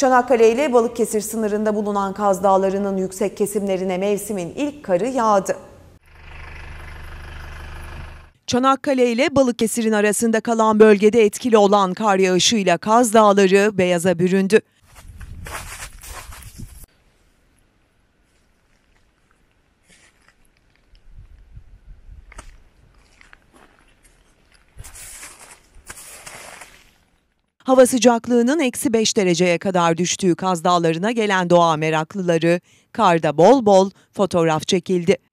Çanakkale ile Balıkesir sınırında bulunan Kaz Dağları'nın yüksek kesimlerine mevsimin ilk karı yağdı. Çanakkale ile Balıkesir'in arasında kalan bölgede etkili olan kar yağışıyla Kaz Dağları beyaza büründü. Hava sıcaklığının eksi 5 dereceye kadar düştüğü Kaz Dağları'na gelen doğa meraklıları karda bol bol fotoğraf çekildi.